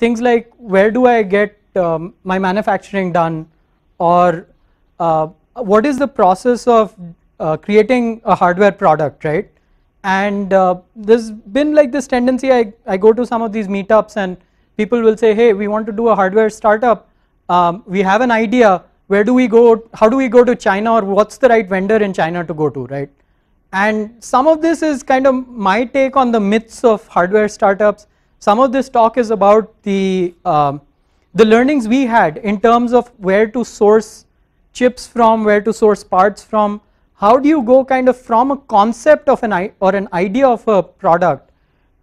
things like where do I get um, my manufacturing done or uh, what is the process of uh, creating a hardware product right and uh, there's been like this tendency I, I go to some of these meetups and people will say hey we want to do a hardware startup um, we have an idea where do we go how do we go to China or what's the right vendor in China to go to right and some of this is kind of my take on the myths of hardware startups some of this talk is about the, um, the learnings we had in terms of where to source chips from, where to source parts from, how do you go kind of from a concept of an or an idea of a product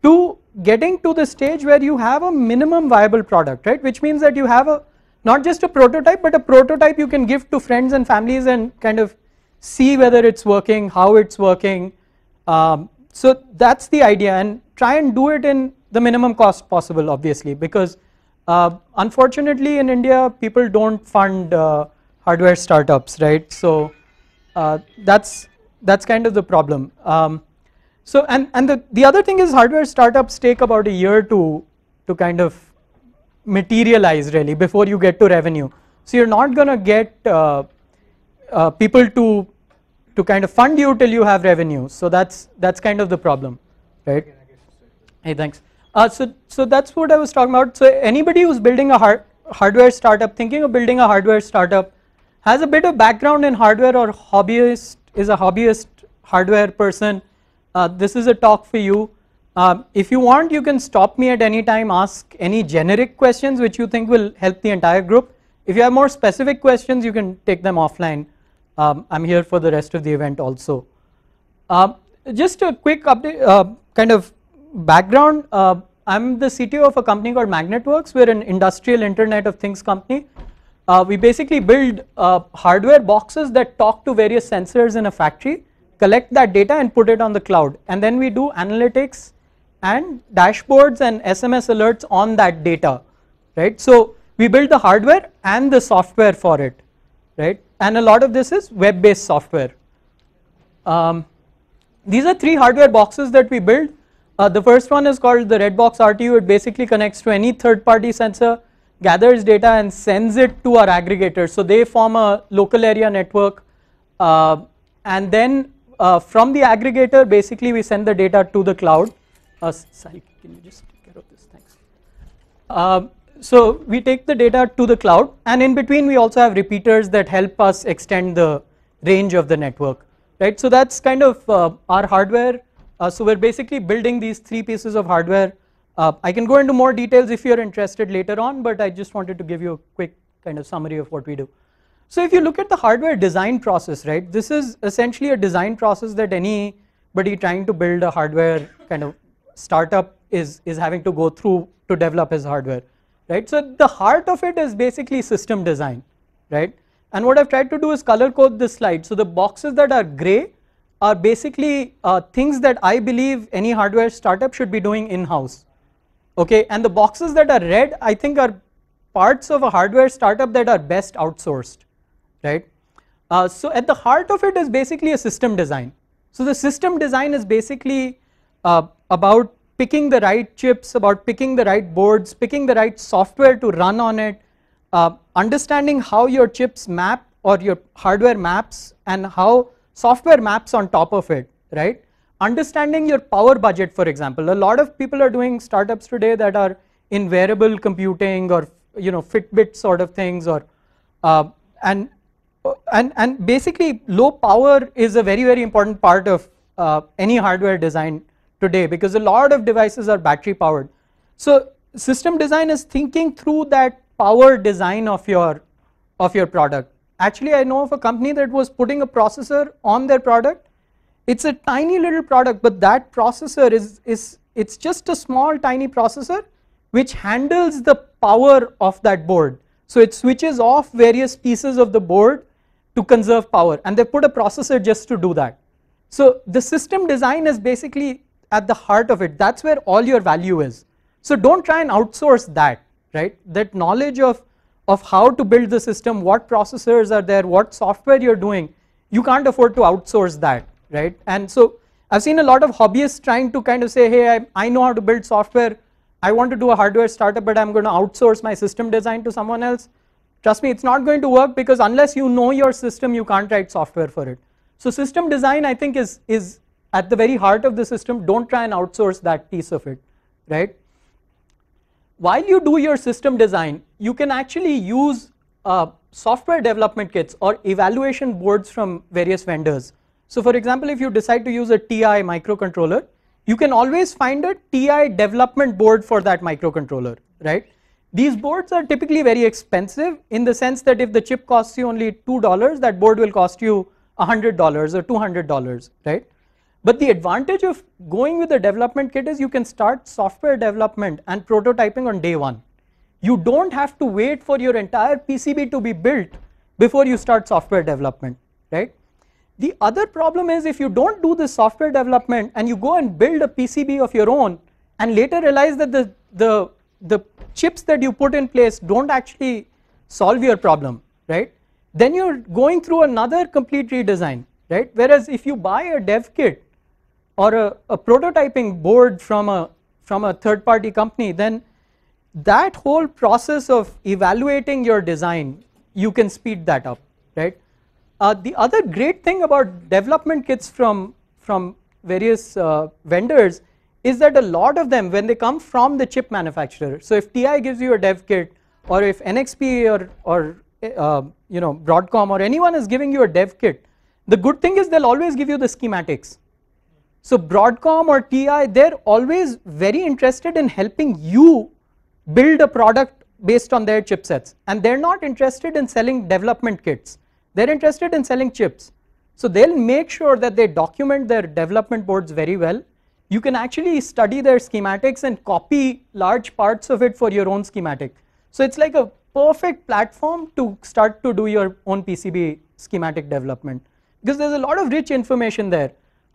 to getting to the stage where you have a minimum viable product, right? Which means that you have a not just a prototype but a prototype you can give to friends and families and kind of see whether it's working, how it's working. Um, so that's the idea and try and do it in the minimum cost possible obviously because uh, unfortunately in India people don't fund uh, hardware startups right so uh, that's that's kind of the problem um, so and and the, the other thing is hardware startups take about a year to to kind of materialize really before you get to revenue so you're not gonna get uh, uh, people to to kind of fund you till you have revenue so that's that's kind of the problem right hey thanks uh, so, so that's what I was talking about. So anybody who's building a hard, hardware startup, thinking of building a hardware startup, has a bit of background in hardware or hobbyist is a hobbyist hardware person. Uh, this is a talk for you. Um, if you want, you can stop me at any time, ask any generic questions which you think will help the entire group. If you have more specific questions, you can take them offline. Um, I'm here for the rest of the event also. Um, just a quick update, uh, kind of background, uh, I'm the CTO of a company called MagnetWorks. We're an industrial Internet of Things company. Uh, we basically build uh, hardware boxes that talk to various sensors in a factory, collect that data and put it on the cloud. And then we do analytics and dashboards and SMS alerts on that data, right. So we build the hardware and the software for it, right. And a lot of this is web-based software. Um, these are three hardware boxes that we build uh, the first one is called the Redbox RTU. It basically connects to any third party sensor, gathers data and sends it to our aggregator. So they form a local area network uh, and then uh, from the aggregator basically we send the data to the cloud. Uh, sorry, can you just take care of this? Thanks. Um, so we take the data to the cloud and in between we also have repeaters that help us extend the range of the network. Right. So that's kind of uh, our hardware uh, so we're basically building these three pieces of hardware. Uh, I can go into more details if you're interested later on, but I just wanted to give you a quick kind of summary of what we do. So if you look at the hardware design process, right, this is essentially a design process that anybody trying to build a hardware kind of startup is, is having to go through to develop his hardware, right. So the heart of it is basically system design, right. And what I've tried to do is color code this slide. So the boxes that are gray are basically uh, things that I believe any hardware startup should be doing in-house. Okay, and the boxes that are red, I think are parts of a hardware startup that are best outsourced, right? Uh, so at the heart of it is basically a system design. So the system design is basically uh, about picking the right chips, about picking the right boards, picking the right software to run on it, uh, understanding how your chips map or your hardware maps and how software maps on top of it, right? Understanding your power budget, for example, a lot of people are doing startups today that are in wearable computing or you know Fitbit sort of things, or uh, and and and basically low power is a very very important part of uh, any hardware design today because a lot of devices are battery powered. So system design is thinking through that power design of your of your product Actually, I know of a company that was putting a processor on their product. It's a tiny little product, but that processor is, is it's just a small tiny processor which handles the power of that board. So it switches off various pieces of the board to conserve power and they put a processor just to do that. So the system design is basically at the heart of it, that is where all your value is. So don't try and outsource that, right, that knowledge of of how to build the system, what processors are there, what software you're doing, you can't afford to outsource that, right? And so I've seen a lot of hobbyists trying to kind of say, hey, I, I know how to build software, I want to do a hardware startup, but I'm going to outsource my system design to someone else. Trust me, it's not going to work because unless you know your system, you can't write software for it. So system design, I think, is, is at the very heart of the system. Don't try and outsource that piece of it, right? while you do your system design, you can actually use uh, software development kits or evaluation boards from various vendors. So for example, if you decide to use a TI microcontroller, you can always find a TI development board for that microcontroller, right? These boards are typically very expensive in the sense that if the chip costs you only $2, that board will cost you $100 or $200, right? But the advantage of going with the development kit is you can start software development and prototyping on day one. You don't have to wait for your entire PCB to be built before you start software development, right? The other problem is if you don't do the software development and you go and build a PCB of your own and later realize that the, the, the chips that you put in place don't actually solve your problem, right? Then you're going through another complete redesign, right? Whereas if you buy a dev kit, or a, a prototyping board from a from a third party company then that whole process of evaluating your design you can speed that up right uh, the other great thing about development kits from from various uh, vendors is that a lot of them when they come from the chip manufacturer so if ti gives you a dev kit or if nxp or or uh, you know broadcom or anyone is giving you a dev kit the good thing is they'll always give you the schematics so Broadcom or TI, they're always very interested in helping you build a product based on their chipsets and they're not interested in selling development kits. They're interested in selling chips. So they'll make sure that they document their development boards very well. You can actually study their schematics and copy large parts of it for your own schematic. So it's like a perfect platform to start to do your own PCB schematic development because there's a lot of rich information there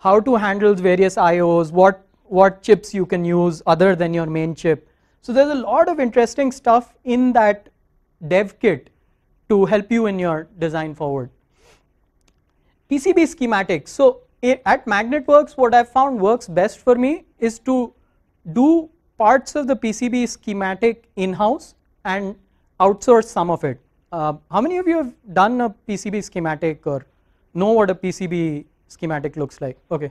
how to handle various IOs, what, what chips you can use other than your main chip. So there's a lot of interesting stuff in that dev kit to help you in your design forward. PCB schematics. So at MagnetWorks what I found works best for me is to do parts of the PCB schematic in-house and outsource some of it. Uh, how many of you have done a PCB schematic or know what a PCB schematic looks like okay.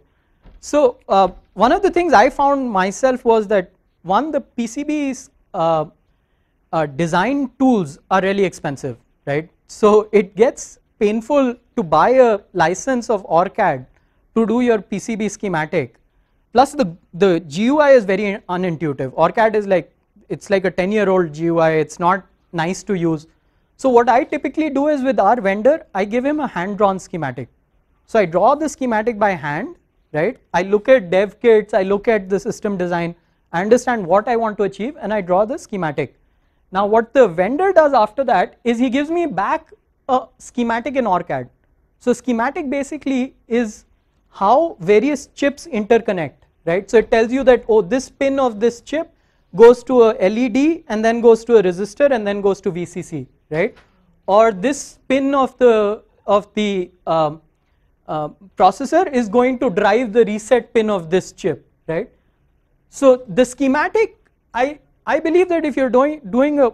So uh, one of the things I found myself was that one the PCBs uh, uh, design tools are really expensive right so it gets painful to buy a license of OrCAD to do your PCB schematic plus the the GUI is very unintuitive OrCAD is like it's like a 10 year old GUI it's not nice to use so what I typically do is with our vendor I give him a hand drawn schematic so I draw the schematic by hand, right? I look at dev kits, I look at the system design, I understand what I want to achieve and I draw the schematic. Now what the vendor does after that is he gives me back a schematic in OrCAD. So schematic basically is how various chips interconnect, right? So it tells you that, oh, this pin of this chip goes to a LED and then goes to a resistor and then goes to VCC, right? Or this pin of the, of the um, uh, processor is going to drive the reset pin of this chip, right? So the schematic, I, I believe that if you're doing, doing a,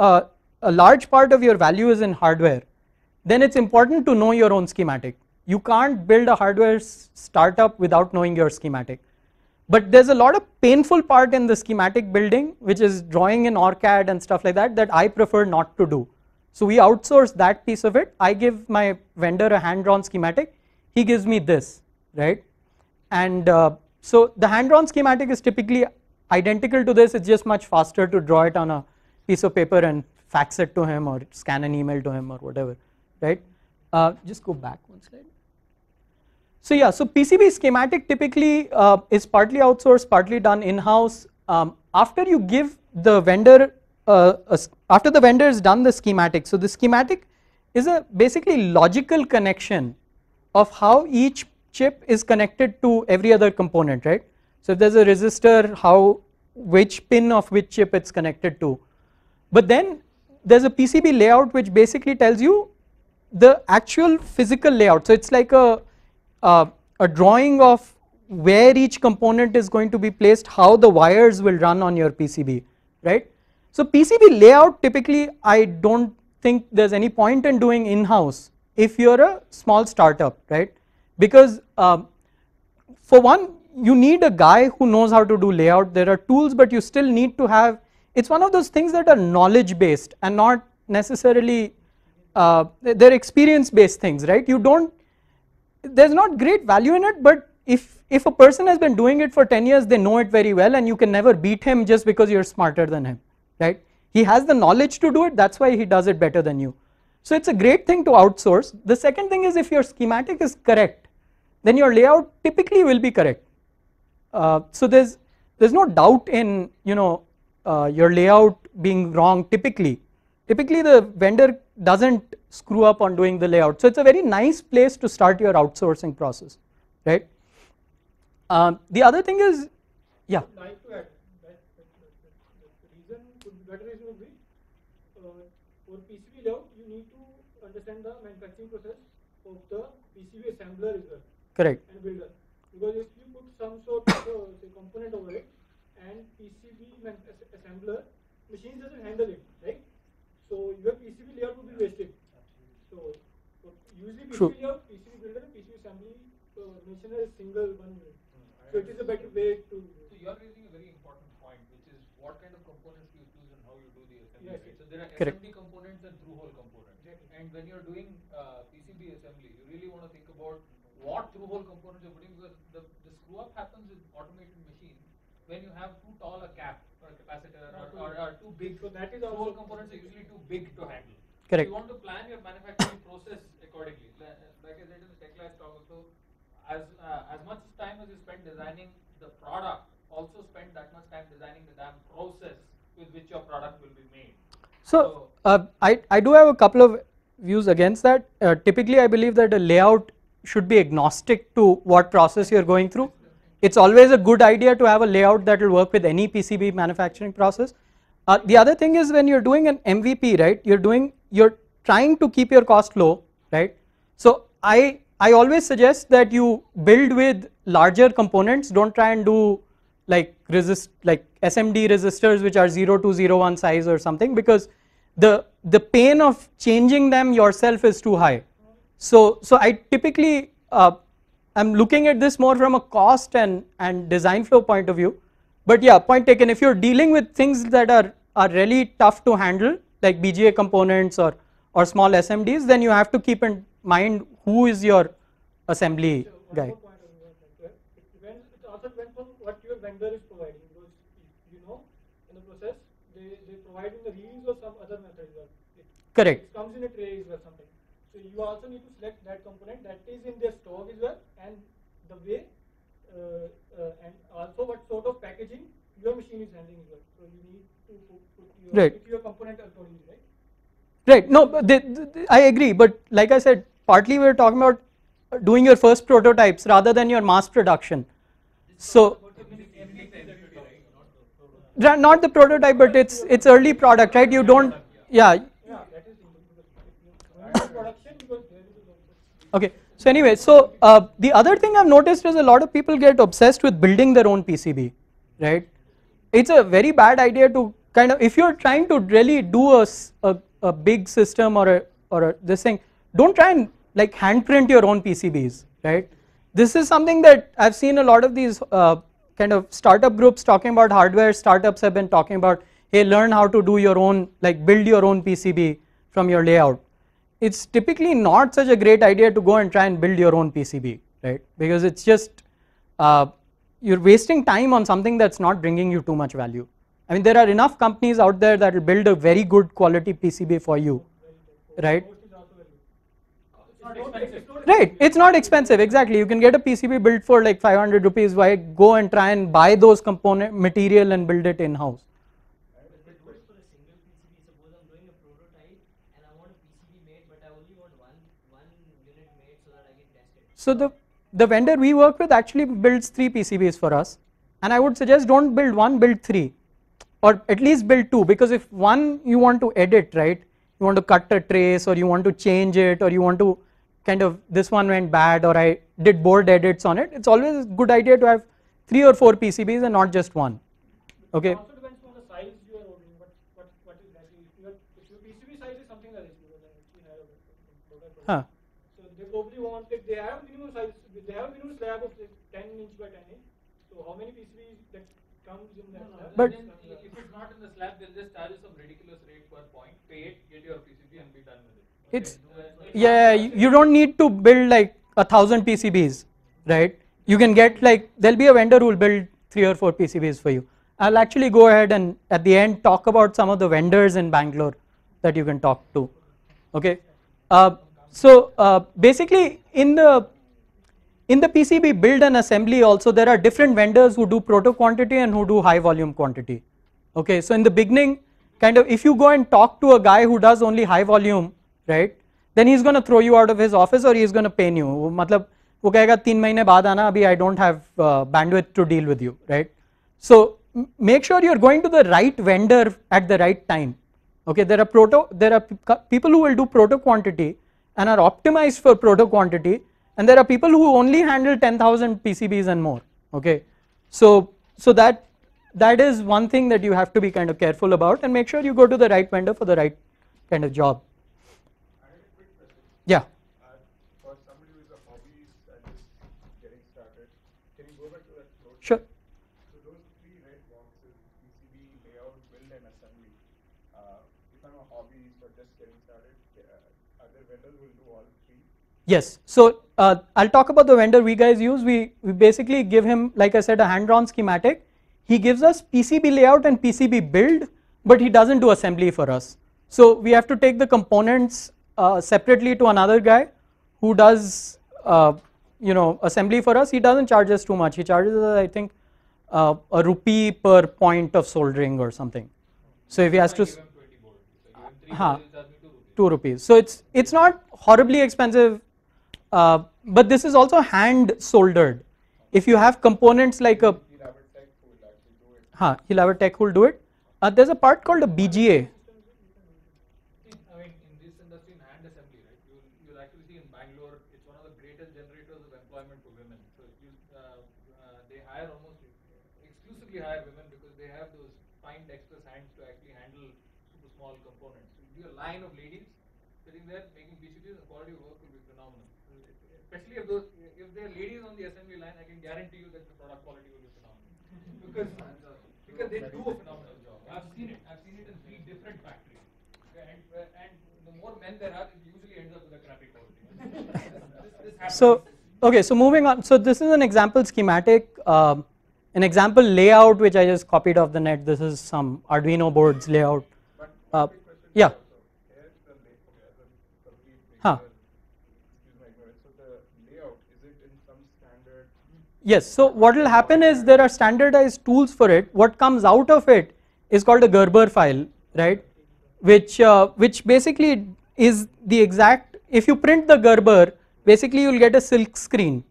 a large part of your value is in hardware, then it's important to know your own schematic. You can't build a hardware startup without knowing your schematic. But there's a lot of painful part in the schematic building, which is drawing in ORCAD and stuff like that, that I prefer not to do. So we outsource that piece of it. I give my vendor a hand-drawn schematic he gives me this right and uh, so the hand drawn schematic is typically identical to this it's just much faster to draw it on a piece of paper and fax it to him or scan an email to him or whatever right uh, just go back one slide so yeah so PCB schematic typically uh, is partly outsourced partly done in-house um, after you give the vendor uh, a, after the vendor has done the schematic so the schematic is a basically logical connection of how each chip is connected to every other component, right? So if there's a resistor, how which pin of which chip it's connected to. But then there's a PCB layout which basically tells you the actual physical layout. So it's like a, uh, a drawing of where each component is going to be placed, how the wires will run on your PCB, right? So PCB layout typically I don't think there's any point in doing in-house if you're a small startup, right? Because um, for one, you need a guy who knows how to do layout. There are tools, but you still need to have. It's one of those things that are knowledge based and not necessarily uh, they're experience based things, right? You don't. There's not great value in it, but if if a person has been doing it for 10 years, they know it very well, and you can never beat him just because you're smarter than him, right? He has the knowledge to do it. That's why he does it better than you. So it's a great thing to outsource. The second thing is if your schematic is correct, then your layout typically will be correct. Uh, so there's there's no doubt in you know uh, your layout being wrong typically. Typically the vendor doesn't screw up on doing the layout. So it's a very nice place to start your outsourcing process, right? Um, the other thing is, yeah. understand the manufacturing process of the PCB assembler as well. Correct. And builder. Because if you put some sort of uh, say component over it and PCB assembler, machine doesn't handle it, right? So your PCB layer will be wasted. So, so usually PCB True. PCB builder, and PCB assembly so uh, machine is single one unit. so it is a better way to. So you are raising a very important point, which is what kind of components you choose and how you do the assembly. Yes, So there are Correct. components and through-hole components. And when you're doing uh, PCB assembly, you really want to think about what through-hole components you're putting because the, the screw-up happens with automated machines when you have too tall a cap or a capacitor or, or, or, too big. So that is our whole components are usually too big to handle. Correct. you want to plan your manufacturing process accordingly. Like I said in the tech class talk also, as, uh, as much time as you spend designing the product, also spend that much time designing the damn process with which your product will be made. So, so uh, I, I do have a couple of views against that. Uh, typically, I believe that a layout should be agnostic to what process you are going through. It's always a good idea to have a layout that will work with any PCB manufacturing process. Uh, the other thing is when you're doing an MVP, right? You're doing you're trying to keep your cost low, right? So I I always suggest that you build with larger components. Don't try and do like resist like SMD resistors which are 0 to 01 size or something because the the pain of changing them yourself is too high. So so I typically uh, I'm looking at this more from a cost and and design flow point of view. But yeah, point taken. If you're dealing with things that are are really tough to handle, like BGA components or or small SMDs, then you have to keep in mind who is your assembly guy. in the reels or some other method. It Correct. It comes in a tray as well So you also need to select that component that is in their store as well and the way uh, uh, and also what sort of packaging your machine is handling as well. So you need to put, your, right. your component accordingly, right? Right. No, they, they, I agree. But like I said, partly we are talking about doing your first prototypes rather than your mass production. So not the prototype but it's it's early product right you don't yeah okay so anyway so uh, the other thing I've noticed is a lot of people get obsessed with building their own PCB right it's a very bad idea to kind of if you're trying to really do a, a, a big system or a or a, this thing don't try and like handprint your own PCBs right this is something that I've seen a lot of these uh, kind of startup groups talking about hardware, startups have been talking about, hey, learn how to do your own, like build your own PCB from your layout. It's typically not such a great idea to go and try and build your own PCB, right? Because it's just, uh, you're wasting time on something that's not bringing you too much value. I mean, there are enough companies out there that will build a very good quality PCB for you, right? Right, it's not expensive, exactly. You can get a PCB built for like 500 rupees, why go and try and buy those component material and build it in-house. So the, the vendor we work with actually builds three PCBs for us. And I would suggest don't build one, build three. Or at least build two because if one you want to edit, right? You want to cut a trace or you want to change it or you want to kind of this one went bad or I did board edits on it. It's always a good idea to have three or four PCBs and not just one. Okay. the size size you are what what what is if your PCB is something that is bigger than Huh. So they probably want like they have minimum size. They have minimum slab of 10 inch by 10 inch. So how many PCBs that comes in that slab? But then if it's not in the slab, they'll just charge you some ridiculous rate per point. Pay it, get your PCB, and be done with it it's yeah you don't need to build like a thousand PCBs right you can get like there'll be a vendor who'll build three or four PCBs for you I'll actually go ahead and at the end talk about some of the vendors in Bangalore that you can talk to okay uh, so uh, basically in the in the PCB build and assembly also there are different vendors who do proto quantity and who do high volume quantity okay so in the beginning kind of if you go and talk to a guy who does only high volume he is going to throw you out of his office, or he is going to pay you. मतलब वो कहेगा तीन महीने बाद आना अभी don't have uh, bandwidth to deal with you. Right, so make sure you're going to the right vendor at the right time okay there are proto there are people who will do proto quantity and are optimized for proto quantity and there are people who only handle 10000 pcbs and more okay so so that that is one thing that you have to be kind of careful about and make sure you go to the right vendor for the right kind of job yeah. for somebody who is a hobbyist and just getting started, can you go back to that flow Sure. So those three red boxes, PCB, layout, build and assembly, if I'm a hobbyist or just getting started, other vendors will do all three? Yes. So uh, I'll talk about the vendor we guys use. We, we basically give him, like I said, a hand-drawn schematic. He gives us PCB layout and PCB build, but he doesn't do assembly for us. So we have to take the components uh, separately to another guy who does uh, you know assembly for us he doesn't charge us too much he charges us I think uh, a rupee per point of soldering or something so if he has to huh, two rupees so it's it's not horribly expensive uh, but this is also hand soldered if you have components like a ha, he'll have a tech who'll do it uh, there's a part called a BGA because they have those fine dexterous hands to actually handle super small components. So you do a line of ladies sitting there making PCBs, the quality of work will be phenomenal. Especially if those if there are ladies on the assembly line, I can guarantee you that the product quality will be phenomenal. because because they do a phenomenal job. I've seen it. I've seen it in three different factories. And, and the more men there are, it usually ends up with a crappy quality. so, okay, so moving on. So, this is an example schematic. Um, an example layout which I just copied off the net. This is some Arduino board's layout. Uh, yeah. Huh. Yes, so what will happen is there are standardized tools for it. What comes out of it is called a Gerber file, right? Which, uh, which basically is the exact, if you print the Gerber, basically you will get a silk screen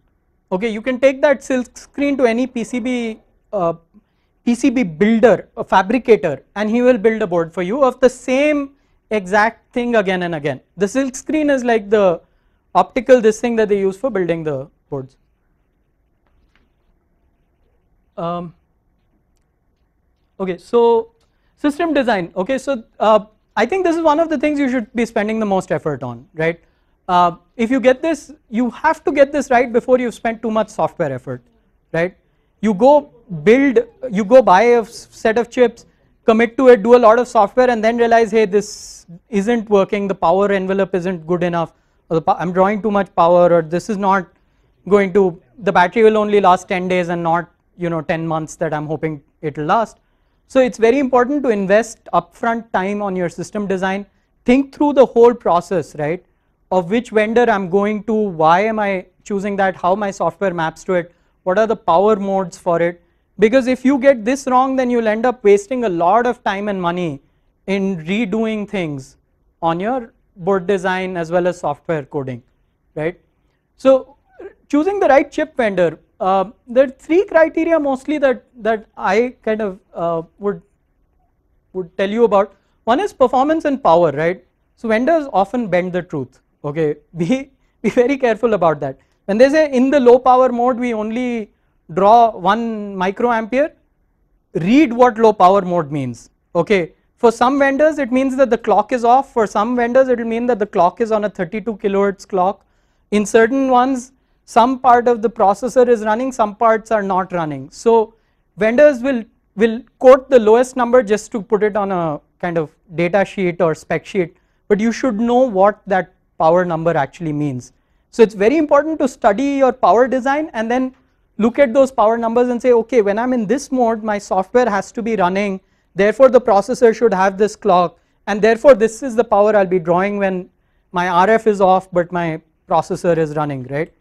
okay you can take that silk screen to any PCB uh, PCB builder a fabricator and he will build a board for you of the same exact thing again and again the silk screen is like the optical this thing that they use for building the boards um, okay so system design okay so uh, I think this is one of the things you should be spending the most effort on right uh, if you get this you have to get this right before you've spent too much software effort right you go build you go buy a set of chips commit to it do a lot of software and then realize hey this isn't working the power envelope isn't good enough I'm drawing too much power or this is not going to the battery will only last 10 days and not you know 10 months that I'm hoping it will last so it's very important to invest upfront time on your system design think through the whole process right of which vendor I'm going to, why am I choosing that, how my software maps to it, what are the power modes for it. Because if you get this wrong, then you'll end up wasting a lot of time and money in redoing things on your board design as well as software coding, right? So choosing the right chip vendor, uh, there are three criteria mostly that, that I kind of uh, would, would tell you about. One is performance and power, right? So vendors often bend the truth okay be be very careful about that when they say in the low power mode we only draw 1 microampere read what low power mode means okay for some vendors it means that the clock is off for some vendors it will mean that the clock is on a 32 kilohertz clock in certain ones some part of the processor is running some parts are not running so vendors will will quote the lowest number just to put it on a kind of data sheet or spec sheet but you should know what that power number actually means. So it's very important to study your power design and then look at those power numbers and say okay when I'm in this mode my software has to be running therefore the processor should have this clock and therefore this is the power I'll be drawing when my RF is off but my processor is running right.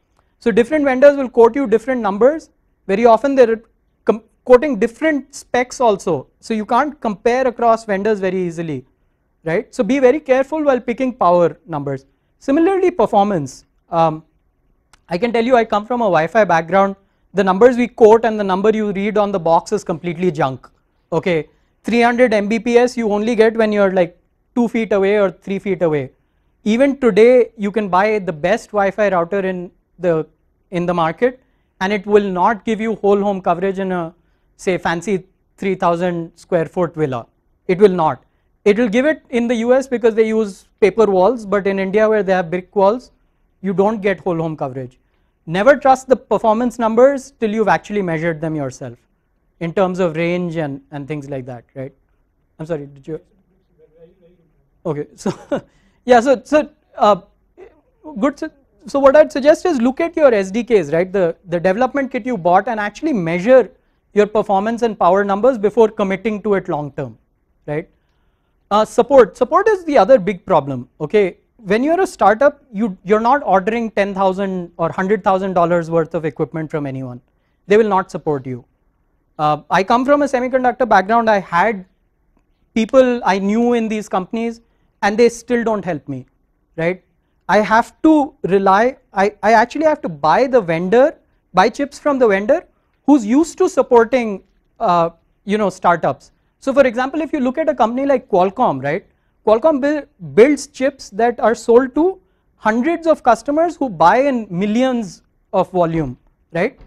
So different vendors will quote you different numbers very often they're quoting different specs also so you can't compare across vendors very easily right. So be very careful while picking power numbers Similarly performance, um, I can tell you I come from a Wi-Fi background, the numbers we quote and the number you read on the box is completely junk, okay. 300 Mbps you only get when you are like 2 feet away or 3 feet away. Even today you can buy the best Wi-Fi router in the, in the market and it will not give you whole home coverage in a say fancy 3,000 square foot villa, it will not it will give it in the US because they use paper walls but in India where they have brick walls you don't get whole home coverage. Never trust the performance numbers till you've actually measured them yourself in terms of range and, and things like that right. I'm sorry did you okay so yeah so, so uh, good so, so what I'd suggest is look at your SDKs right the, the development kit you bought and actually measure your performance and power numbers before committing to it long term right. Uh, support. Support is the other big problem. Okay, when you're a startup, you you're not ordering ten thousand or hundred thousand dollars worth of equipment from anyone. They will not support you. Uh, I come from a semiconductor background. I had people I knew in these companies, and they still don't help me. Right? I have to rely. I I actually have to buy the vendor, buy chips from the vendor who's used to supporting uh, you know startups so for example, if you look at a company like Qualcomm, right, Qualcomm builds chips that are sold to hundreds of customers who buy in millions of volume, right.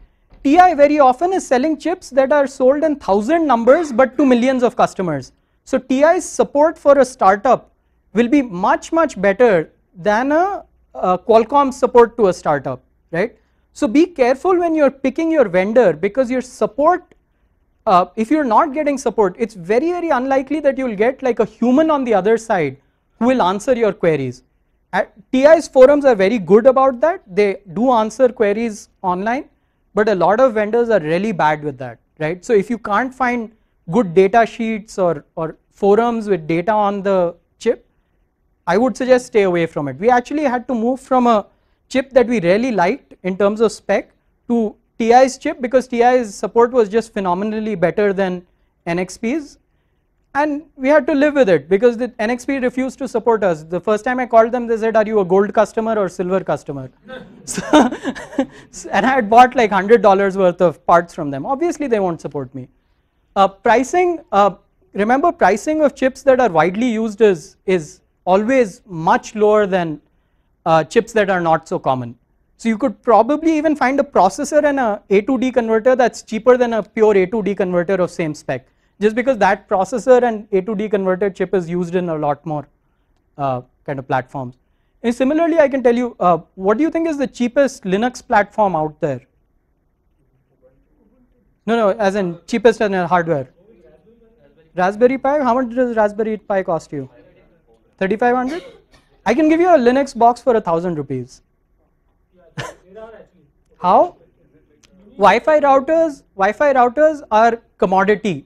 TI very often is selling chips that are sold in thousand numbers but to millions of customers. So TI's support for a startup will be much much better than a, a Qualcomm support to a startup, right. So be careful when you are picking your vendor because your support uh, if you're not getting support, it's very, very unlikely that you'll get like a human on the other side who will answer your queries. At TI's forums are very good about that. They do answer queries online, but a lot of vendors are really bad with that, right? So if you can't find good data sheets or, or forums with data on the chip, I would suggest stay away from it. We actually had to move from a chip that we really liked in terms of spec to TI's chip because TI's support was just phenomenally better than NXP's and we had to live with it because the NXP refused to support us. The first time I called them, they said, are you a gold customer or silver customer? so, and I had bought like $100 worth of parts from them. Obviously, they won't support me. Uh, pricing, uh, remember pricing of chips that are widely used is, is always much lower than uh, chips that are not so common. So you could probably even find a processor and a A to D converter that's cheaper than a pure A to D converter of same spec just because that processor and A to D converter chip is used in a lot more uh, kind of platforms. And similarly, I can tell you, uh, what do you think is the cheapest Linux platform out there? No, no, as in cheapest in hardware. Raspberry Pi, how much does Raspberry Pi cost you? 3500? I can give you a Linux box for a thousand rupees. How? Wi-Fi routers, Wi-Fi routers are commodity.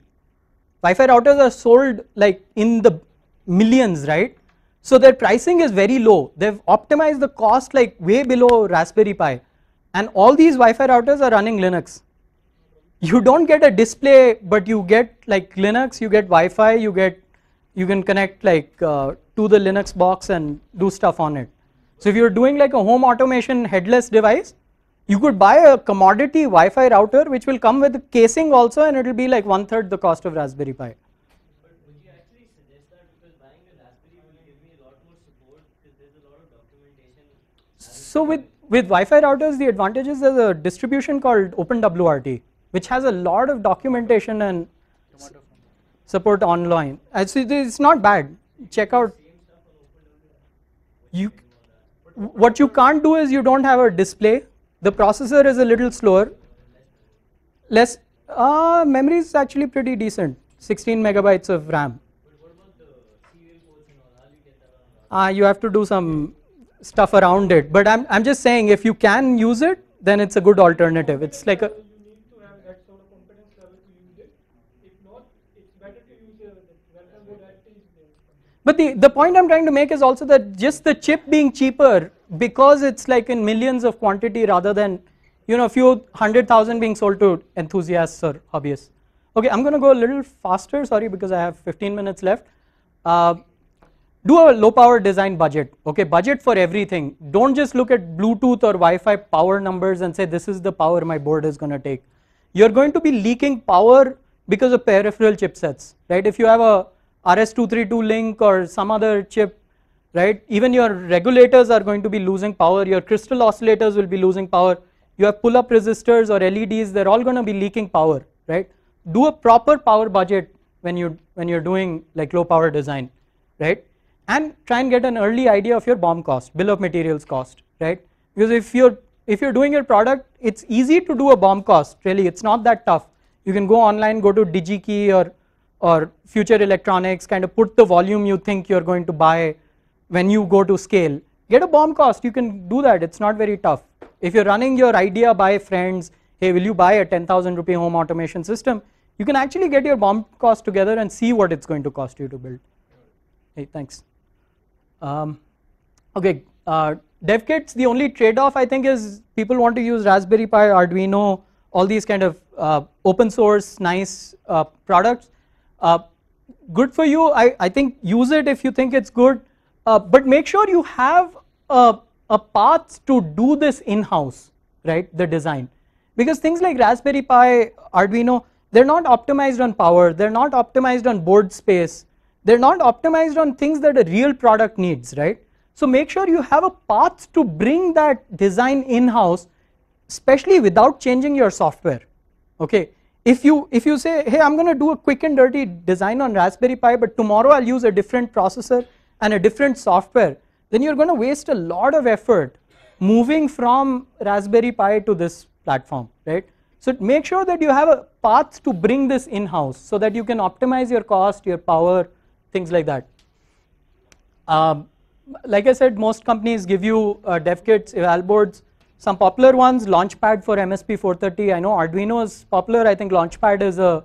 Wi-Fi routers are sold like in the millions, right? So their pricing is very low. They've optimized the cost like way below Raspberry Pi, and all these Wi-Fi routers are running Linux. You don't get a display, but you get like Linux, you get Wi-Fi, you get you can connect like uh, to the Linux box and do stuff on it. So if you're doing like a home automation headless device, you could buy a commodity Wi-Fi router which will come with casing also and it will be like one third the cost of Raspberry Pi. So with, with Wi-Fi routers, the advantage is there's a distribution called OpenWRT, which has a lot of documentation and support online. So it's not bad. Check out. You, what you can't do is you don't have a display the processor is a little slower less uh, memory is actually pretty decent 16 megabytes of RAM uh, you have to do some stuff around it but I'm, I'm just saying if you can use it then it's a good alternative it's like a But the, the point I'm trying to make is also that just the chip being cheaper because it's like in millions of quantity rather than you know a few hundred thousand being sold to enthusiasts or hobbyists. Okay, I'm going to go a little faster. Sorry, because I have 15 minutes left. Uh, do a low power design budget. Okay, budget for everything. Don't just look at Bluetooth or Wi-Fi power numbers and say this is the power my board is going to take. You're going to be leaking power because of peripheral chipsets, right? If you have a RS232 link or some other chip right even your regulators are going to be losing power your crystal oscillators will be losing power you have pull up resistors or LEDs they're all going to be leaking power right do a proper power budget when you when you're doing like low power design right and try and get an early idea of your bomb cost bill of materials cost right because if you're if you're doing your product it's easy to do a bomb cost really it's not that tough you can go online go to digikey or or future electronics kind of put the volume you think you're going to buy when you go to scale get a bomb cost you can do that it's not very tough if you're running your idea by friends hey will you buy a 10000 rupee home automation system you can actually get your bomb cost together and see what it's going to cost you to build hey thanks um, okay uh, dev kits the only trade-off i think is people want to use raspberry pi arduino all these kind of uh, open source nice uh, products uh, good for you I, I think use it if you think it's good uh, but make sure you have a, a path to do this in-house, right, the design. Because things like Raspberry Pi, Arduino, they're not optimized on power, they're not optimized on board space, they're not optimized on things that a real product needs, right? So make sure you have a path to bring that design in-house, especially without changing your software, okay? If you, if you say, hey, I'm going to do a quick and dirty design on Raspberry Pi, but tomorrow I'll use a different processor, and a different software then you are going to waste a lot of effort moving from Raspberry Pi to this platform right. So make sure that you have a path to bring this in house so that you can optimize your cost your power things like that. Um, like I said most companies give you uh, dev kits eval boards some popular ones launchpad for MSP 430 I know Arduino is popular I think launchpad is a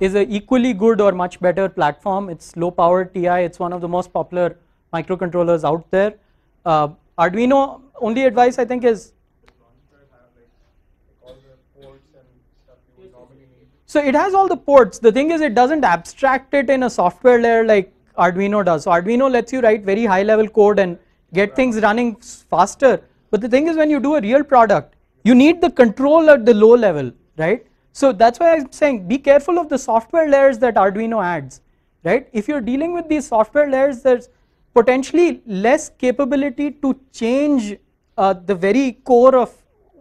is an equally good or much better platform. It's low power TI. It's one of the most popular microcontrollers out there. Uh, Arduino only advice I think is So it has all the ports. The thing is it doesn't abstract it in a software layer like Arduino does. So Arduino lets you write very high level code and get things running faster. But the thing is when you do a real product, you need the control at the low level, right? So that's why I'm saying be careful of the software layers that Arduino adds, right? If you're dealing with these software layers, there's potentially less capability to change uh, the very core of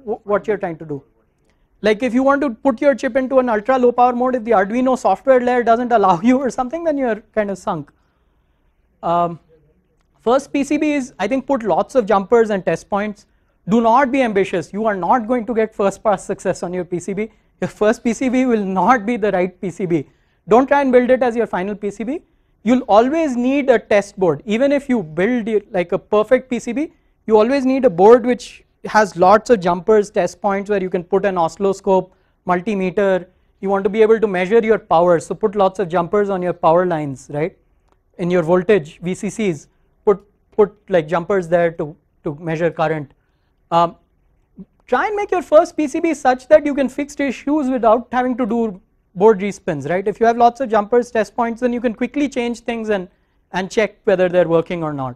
what you're trying to do. Like if you want to put your chip into an ultra low power mode, if the Arduino software layer doesn't allow you or something, then you're kind of sunk. Um, first PCB is I think put lots of jumpers and test points. Do not be ambitious. You are not going to get first pass success on your PCB your first PCB will not be the right PCB. Don't try and build it as your final PCB. You'll always need a test board. Even if you build like a perfect PCB, you always need a board which has lots of jumpers, test points where you can put an oscilloscope, multimeter. You want to be able to measure your power, so put lots of jumpers on your power lines, right? In your voltage VCCs, put put like jumpers there to to measure current. Um, try and make your first PCB such that you can fix the issues without having to do board respins, right? If you have lots of jumpers, test points, then you can quickly change things and, and check whether they're working or not.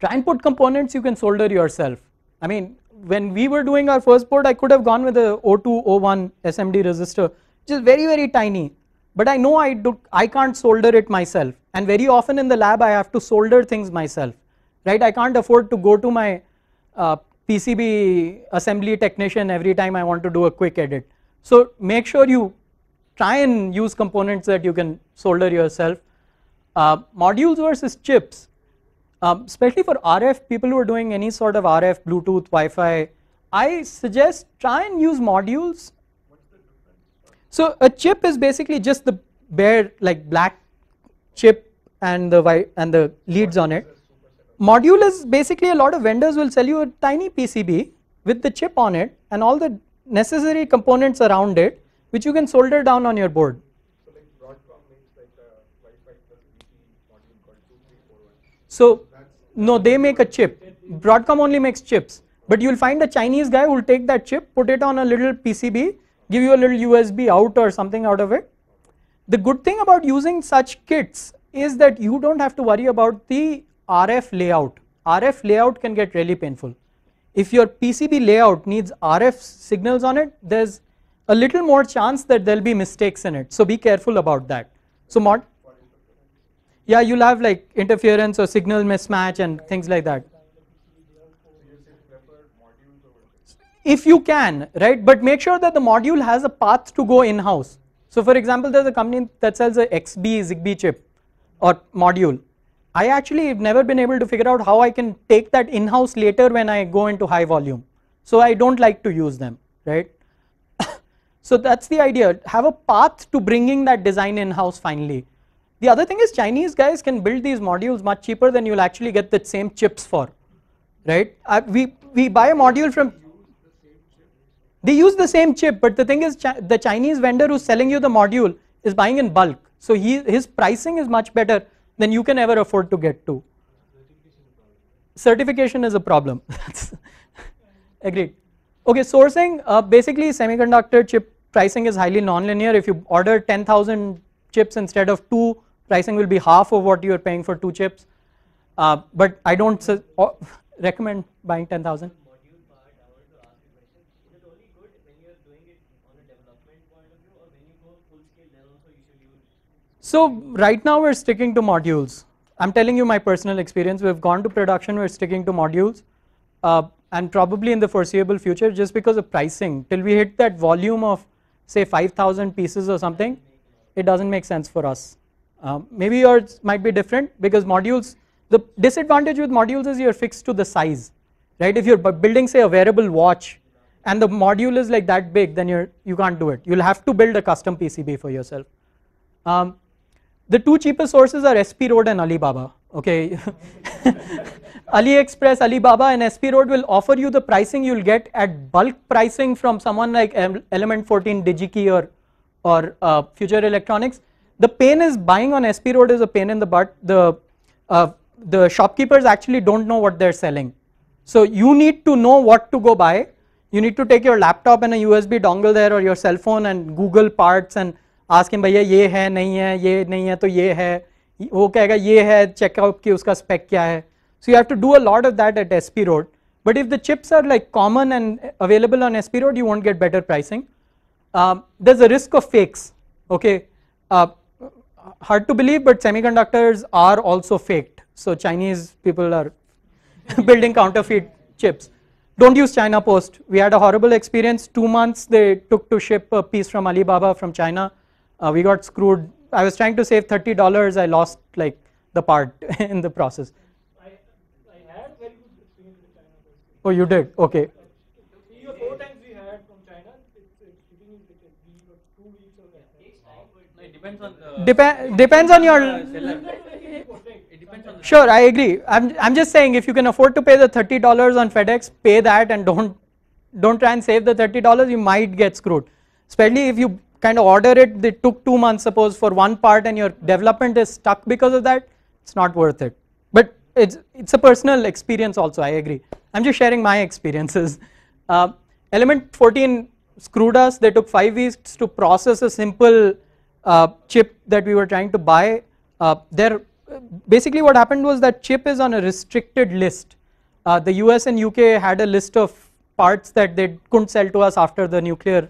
Try and put components you can solder yourself. I mean, when we were doing our first board, I could have gone with a 0201 SMD resistor, which is very, very tiny. But I know I, do, I can't solder it myself. And very often in the lab, I have to solder things myself, right? I can't afford to go to my uh, PCB assembly technician every time I want to do a quick edit. So make sure you try and use components that you can solder yourself. Uh, modules versus chips, um, especially for RF, people who are doing any sort of RF, Bluetooth, Wi-Fi, I suggest try and use modules. So a chip is basically just the bare like black chip and the and the leads on it. Module is basically a lot of vendors will sell you a tiny PCB with the chip on it and all the necessary components around it which you can solder down on your board. So, uh, no, they make a chip. Broadcom only makes chips. But you'll find a Chinese guy who'll take that chip, put it on a little PCB, give you a little USB out or something out of it. The good thing about using such kits is that you don't have to worry about the RF layout, RF layout can get really painful. If your PCB layout needs RF signals on it, there's a little more chance that there'll be mistakes in it. So be careful about that. So mod, yeah, you'll have like interference or signal mismatch and things like that. If you can, right? But make sure that the module has a path to go in-house. So for example, there's a company that sells a XB ZigBee chip or module I actually have never been able to figure out how I can take that in-house later when I go into high volume. So I don't like to use them, right? so that's the idea, have a path to bringing that design in-house finally. The other thing is Chinese guys can build these modules much cheaper than you'll actually get the same chips for, right? Uh, we, we buy a module from, they use the same chip, but the thing is chi the Chinese vendor who's selling you the module is buying in bulk. So he, his pricing is much better then you can never afford to get two. Certification is a problem. Agreed. Okay, sourcing uh, basically semiconductor chip pricing is highly nonlinear. If you order 10,000 chips instead of two, pricing will be half of what you are paying for two chips. Uh, but I don't recommend buying 10,000. So right now we're sticking to modules. I'm telling you my personal experience. We've gone to production, we're sticking to modules. Uh, and probably in the foreseeable future, just because of pricing, till we hit that volume of say 5,000 pieces or something, it doesn't make sense for us. Um, maybe yours might be different because modules, the disadvantage with modules is you're fixed to the size, right? If you're building say a wearable watch and the module is like that big, then you're, you can't do it. You'll have to build a custom PCB for yourself. Um, the two cheapest sources are SP Road and Alibaba. Okay, AliExpress, Alibaba, and SP Road will offer you the pricing you'll get at bulk pricing from someone like Element 14, DigiKey, or or uh, Future Electronics. The pain is buying on SP Road is a pain in the butt. The uh, the shopkeepers actually don't know what they're selling. So you need to know what to go buy. You need to take your laptop and a USB dongle there or your cell phone and Google parts and आज के भैया ये है नहीं है ये नहीं है तो ये है वो कहेगा ये है चेकआउट कि उसका स्पेक क्या है so you have to do a lot of that at S P road But if the chips are like common and available on SP road, you won't get better pricing. Uh, there's a risk of fakes, okay. Uh, hard to believe, but semiconductors are also faked. So Chinese people are building counterfeit chips. Don't use China Post. We had a horrible experience. Two months they took to ship a piece from Alibaba from China uh, we got screwed I was trying to save $30 I lost like the part in the process I, I had very good with oh you did okay four times we had from China it's, two weeks or depends on depends on your Sure, I agree. I'm, I'm just saying if you can afford to pay the $30 on FedEx, pay that and don't don't try and save the $30, you might get screwed. Especially if you kind of order it, they took two months suppose for one part and your development is stuck because of that, it's not worth it. But it's, it's a personal experience also, I agree. I'm just sharing my experiences. Uh, element 14 screwed us, they took 5 weeks to process a simple uh, chip that we were trying to buy. Uh, there, basically what happened was that chip is on a restricted list. Uh, the US and UK had a list of parts that they couldn't sell to us after the nuclear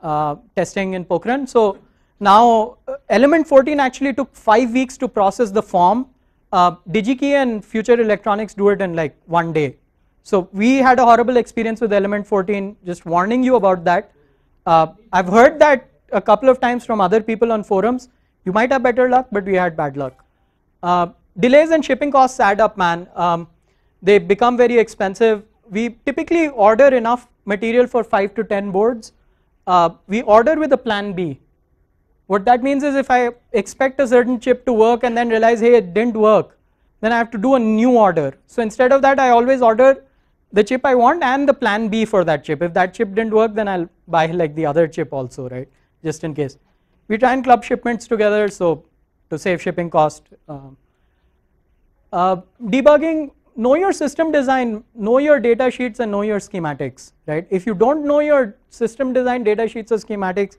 uh, testing in Pokhran. So now uh, element 14 actually took 5 weeks to process the form. Uh, DigiKey and Future Electronics do it in like one day. So we had a horrible experience with element 14, just warning you about that. Uh, I've heard that a couple of times from other people on forums. You might have better luck, but we had bad luck. Uh, delays and shipping costs add up, man. Um, they become very expensive. We typically order enough material for 5 to 10 boards uh, we order with a plan B. What that means is if I expect a certain chip to work and then realize hey it didn't work then I have to do a new order. So instead of that I always order the chip I want and the plan B for that chip. If that chip didn't work then I'll buy like the other chip also right just in case. We try and club shipments together so to save shipping cost. Uh, uh, debugging know your system design, know your data sheets and know your schematics, right? If you don't know your system design, data sheets or schematics,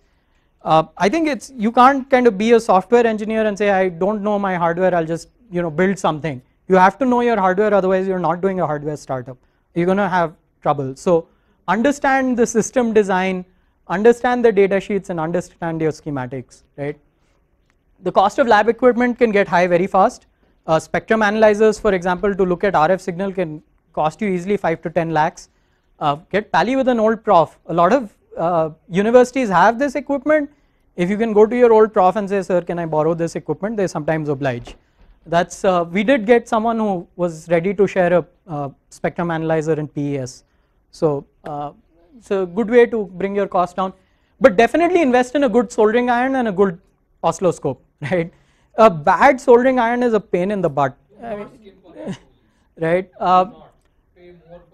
uh, I think it's, you can't kind of be a software engineer and say, I don't know my hardware, I'll just, you know, build something. You have to know your hardware, otherwise you're not doing a hardware startup. You're going to have trouble. So understand the system design, understand the data sheets and understand your schematics, right? The cost of lab equipment can get high very fast. Uh, spectrum analyzers, for example, to look at RF signal can cost you easily 5 to 10 lakhs. Uh, get pally with an old prof. A lot of uh, universities have this equipment. If you can go to your old prof and say, sir, can I borrow this equipment? They sometimes oblige. That's, uh, we did get someone who was ready to share a uh, spectrum analyzer and PES. So it's uh, a good way to bring your cost down. But definitely invest in a good soldering iron and a good oscilloscope, right? a bad soldering iron is a pain in the butt. I mean, right? Uh,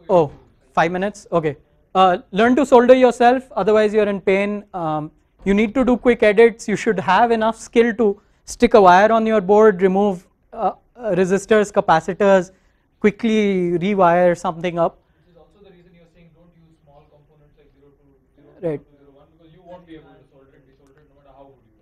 oh, five minutes. Okay. Uh, learn to solder yourself. Otherwise, you're in pain. Um, you need to do quick edits. You should have enough skill to stick a wire on your board, remove uh, uh resistors, capacitors, quickly rewire something up. Like 0 to, 0 right.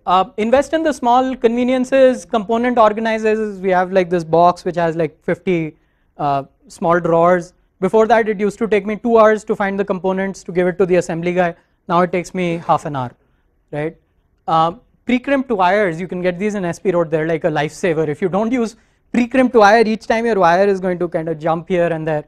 Uh, invest in the small conveniences, component organizers. We have like this box which has like 50 uh, small drawers. Before that, it used to take me two hours to find the components to give it to the assembly guy. Now it takes me half an hour, right? Um, pre-crimped wires, you can get these in SP Road. They're like a lifesaver. If you don't use pre-crimped wire, each time your wire is going to kind of jump here and there.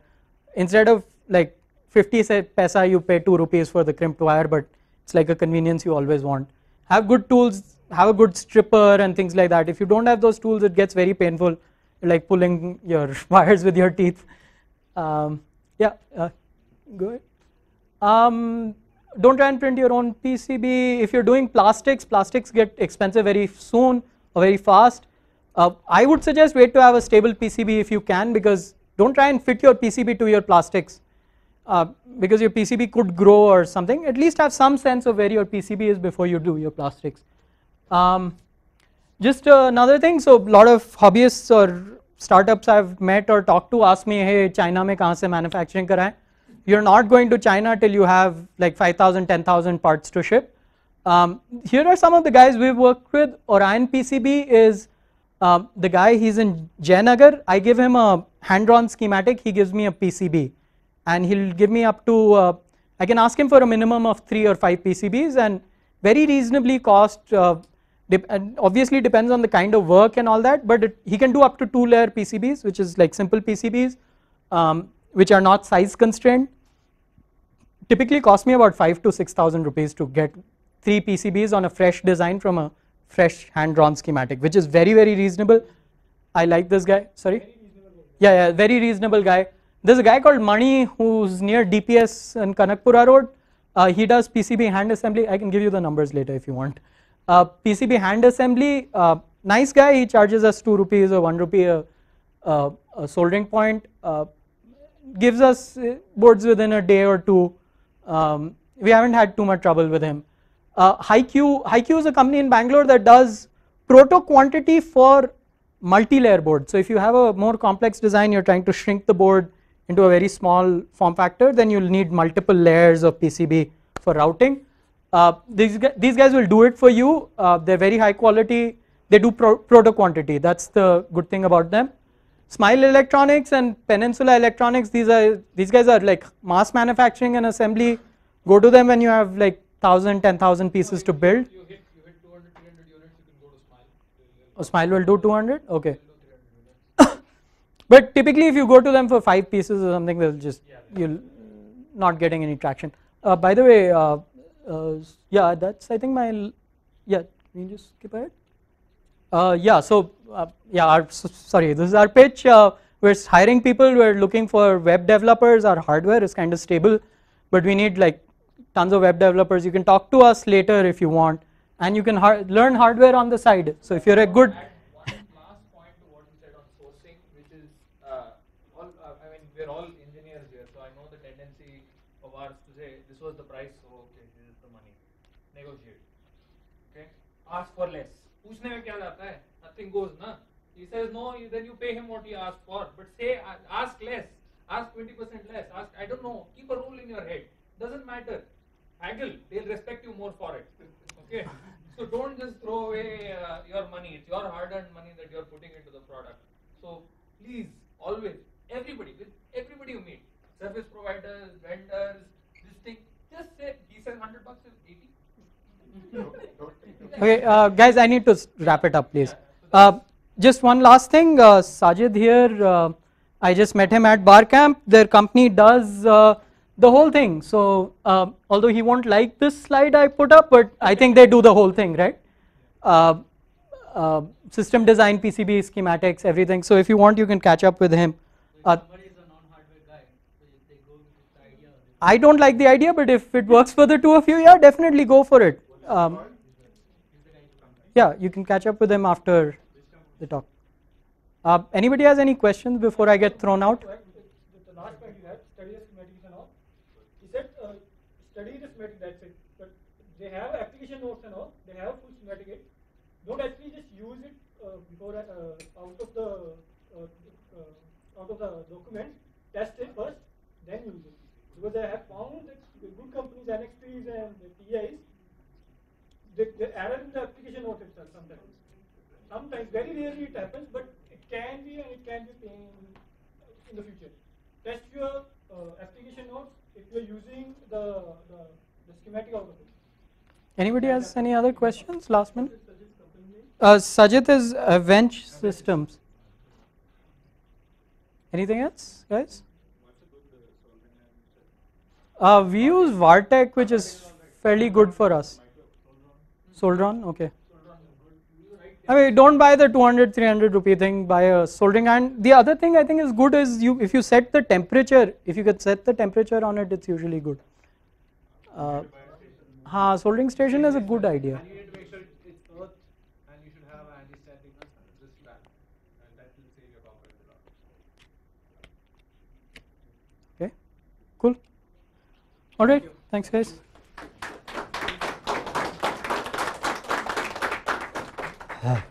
Instead of like 50 paisa, you pay 2 rupees for the crimped wire, but it's like a convenience you always want have good tools, have a good stripper and things like that. If you don't have those tools, it gets very painful, like pulling your wires with your teeth. Um, yeah, uh, go ahead. Um, don't try and print your own PCB. If you're doing plastics, plastics get expensive very soon or very fast. Uh, I would suggest wait to have a stable PCB if you can because don't try and fit your PCB to your plastics. Uh, because your PCB could grow or something, at least have some sense of where your PCB is before you do your plastics. Um, just another thing, so a lot of hobbyists or startups I've met or talked to ask me, hey, China mein kahan se manufacturing kara hai? You're not going to China till you have like 5,000, 10,000 parts to ship. Um, here are some of the guys we've worked with. Orion PCB is uh, the guy, he's in Janagar. I give him a hand-drawn schematic, he gives me a PCB and he'll give me up to uh, I can ask him for a minimum of 3 or 5 PCBs and very reasonably cost uh, obviously depends on the kind of work and all that but it, he can do up to 2 layer PCBs which is like simple PCBs um, which are not size constrained typically cost me about 5 to 6000 rupees to get 3 PCBs on a fresh design from a fresh hand drawn schematic which is very very reasonable I like this guy sorry yeah yeah very reasonable guy there's a guy called Mani who's near DPS and Kanakpura Road. Uh, he does PCB hand assembly. I can give you the numbers later if you want. Uh, PCB hand assembly, uh, nice guy. He charges us two rupees or one rupee a, a, a soldering point. Uh, gives us uh, boards within a day or two. Um, we haven't had too much trouble with him. Uh, HiQ, HiQ is a company in Bangalore that does proto quantity for multi-layer boards. So if you have a more complex design, you're trying to shrink the board, into a very small form factor then you'll need multiple layers of PCB for routing. Uh, these, these guys will do it for you uh, they're very high quality they do pro proto quantity that's the good thing about them. Smile Electronics and Peninsula Electronics these are these guys are like mass manufacturing and assembly go to them when you have like 1000 10000 pieces to build. Smile. Oh, Smile will do 200 okay. But typically if you go to them for 5 pieces or something they'll just, you'll not getting any traction. Uh, by the way, uh, uh, yeah, that's I think my, yeah, can you just skip ahead? Uh, yeah, so uh, yeah, our, sorry, this is our pitch. Uh, we're hiring people, we're looking for web developers, our hardware is kind of stable, but we need like tons of web developers. You can talk to us later if you want and you can har learn hardware on the side. So if you're a oh, good all, uh, I mean, we're all engineers here, so I know the tendency of ours to say, this was the price, so okay, this is the money. Negotiate. Okay? Ask for less. पूछने में क्या जाता है Nothing goes, na? He says no, then you pay him what he asked for. But say, ask less. Ask 20% less. Ask, I don't know. Keep a rule in your head. Doesn't matter. Haggle. They'll respect you more for it. Okay? So don't just throw away uh, your money. It's your hard-earned money that you're putting into the product. So please, always everybody, with everybody you meet, service providers, vendors, this thing, just say decent 100 bucks is 80. okay, uh, guys, I need to wrap it up, please. Uh, just one last thing, uh, Sajid here. Uh, I just met him at Barcamp. Their company does uh, the whole thing. So, uh, although he won't like this slide I put up, but I think they do the whole thing, right? system design, PCB, schematics, everything. So, if you want, you can catch up with him. Uh, I don't like the idea, but if it works for the two of you, yeah, definitely go for it. Um, yeah, you can catch up with them after the talk. Uh, anybody has any questions before I get thrown out? The last point you study this schematics and Is that uh, study the schematic, that's it. But they have application notes and all. They have push schematic. Don't actually just use it before out of the out of the documents, test it first, then use it. Because I have found that the good companies, NXPs and the PIs, they, they error in the application note itself sometimes. Sometimes, very rarely it happens, but it can be and it can be pain in the future. Test your uh, application notes if you're using the, the, the schematic out of it. Anybody has any other questions? Last minute? Uh, Sajid is Avenge uh, Systems. Anything else, guys? Uh, we use Vartec, which is fairly good for us. Soldron, okay. I mean, don't buy the 200, 300 rupee thing, buy a soldering iron. The other thing I think is good is you, if you set the temperature, if you could set the temperature on it, it's usually good. Uh, ha, soldering station is a good idea. All right. Thank Thanks, guys. Ah.